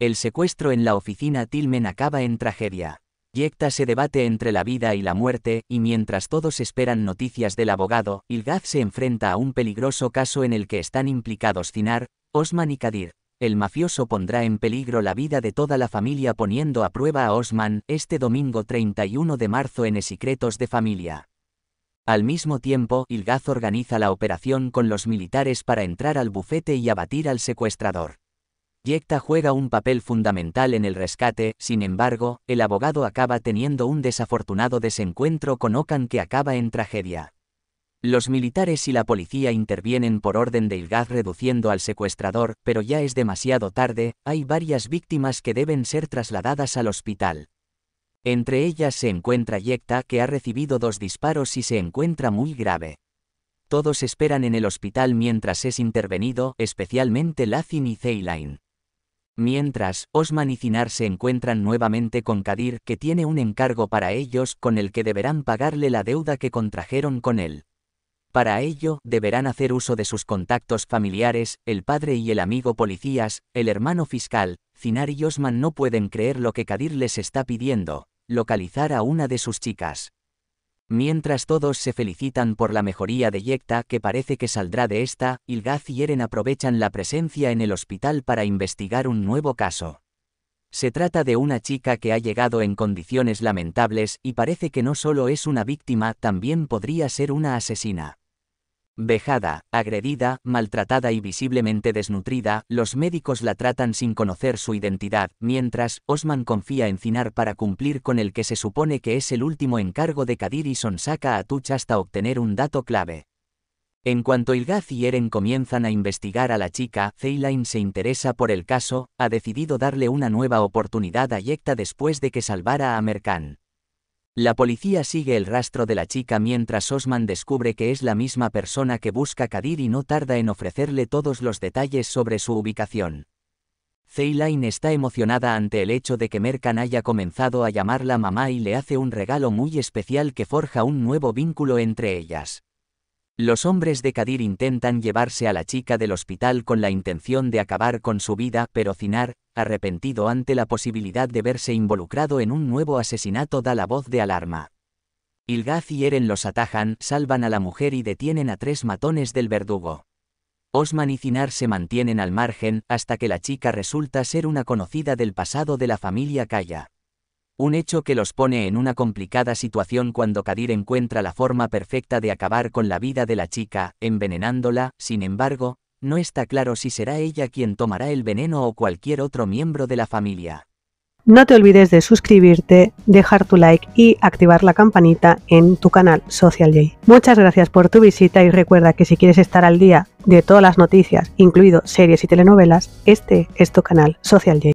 El secuestro en la oficina Tilmen acaba en tragedia. Yecta se debate entre la vida y la muerte, y mientras todos esperan noticias del abogado, Ilgaz se enfrenta a un peligroso caso en el que están implicados Cinar, Osman y Kadir. El mafioso pondrá en peligro la vida de toda la familia poniendo a prueba a Osman este domingo 31 de marzo en Secretos de Familia. Al mismo tiempo, Ilgaz organiza la operación con los militares para entrar al bufete y abatir al secuestrador. Yecta juega un papel fundamental en el rescate, sin embargo, el abogado acaba teniendo un desafortunado desencuentro con Okan que acaba en tragedia. Los militares y la policía intervienen por orden de Ilgaz reduciendo al secuestrador, pero ya es demasiado tarde, hay varias víctimas que deben ser trasladadas al hospital. Entre ellas se encuentra Yecta que ha recibido dos disparos y se encuentra muy grave. Todos esperan en el hospital mientras es intervenido, especialmente Lacin y Zeyline. Mientras, Osman y Cinar se encuentran nuevamente con Kadir, que tiene un encargo para ellos con el que deberán pagarle la deuda que contrajeron con él. Para ello, deberán hacer uso de sus contactos familiares, el padre y el amigo policías, el hermano fiscal, Cinar y Osman no pueden creer lo que Kadir les está pidiendo, localizar a una de sus chicas. Mientras todos se felicitan por la mejoría de Yecta que parece que saldrá de esta, Ilgaz y Eren aprovechan la presencia en el hospital para investigar un nuevo caso. Se trata de una chica que ha llegado en condiciones lamentables y parece que no solo es una víctima, también podría ser una asesina. Vejada, agredida, maltratada y visiblemente desnutrida, los médicos la tratan sin conocer su identidad, mientras Osman confía en Cinar para cumplir con el que se supone que es el último encargo de Kadir y Sonsaca a Tuch hasta obtener un dato clave. En cuanto Ilgaz y Eren comienzan a investigar a la chica, Zeylain se interesa por el caso, ha decidido darle una nueva oportunidad a Yekta después de que salvara a Merkan. La policía sigue el rastro de la chica mientras Osman descubre que es la misma persona que busca Kadir y no tarda en ofrecerle todos los detalles sobre su ubicación. Ceyline está emocionada ante el hecho de que Merkan haya comenzado a llamarla mamá y le hace un regalo muy especial que forja un nuevo vínculo entre ellas. Los hombres de Kadir intentan llevarse a la chica del hospital con la intención de acabar con su vida, pero Cinar, arrepentido ante la posibilidad de verse involucrado en un nuevo asesinato, da la voz de alarma. Ilgaz y Eren los atajan, salvan a la mujer y detienen a tres matones del verdugo. Osman y Cinar se mantienen al margen hasta que la chica resulta ser una conocida del pasado de la familia Kaya. Un hecho que los pone en una complicada situación cuando Kadir encuentra la forma perfecta de acabar con la vida de la chica, envenenándola, sin embargo, no está claro si será ella quien tomará el veneno o cualquier otro miembro de la familia. No te olvides de suscribirte, dejar tu like y activar la campanita en tu canal Social J. Muchas gracias por tu visita y recuerda que si quieres estar al día de todas las noticias, incluido series y telenovelas, este es tu canal Social J.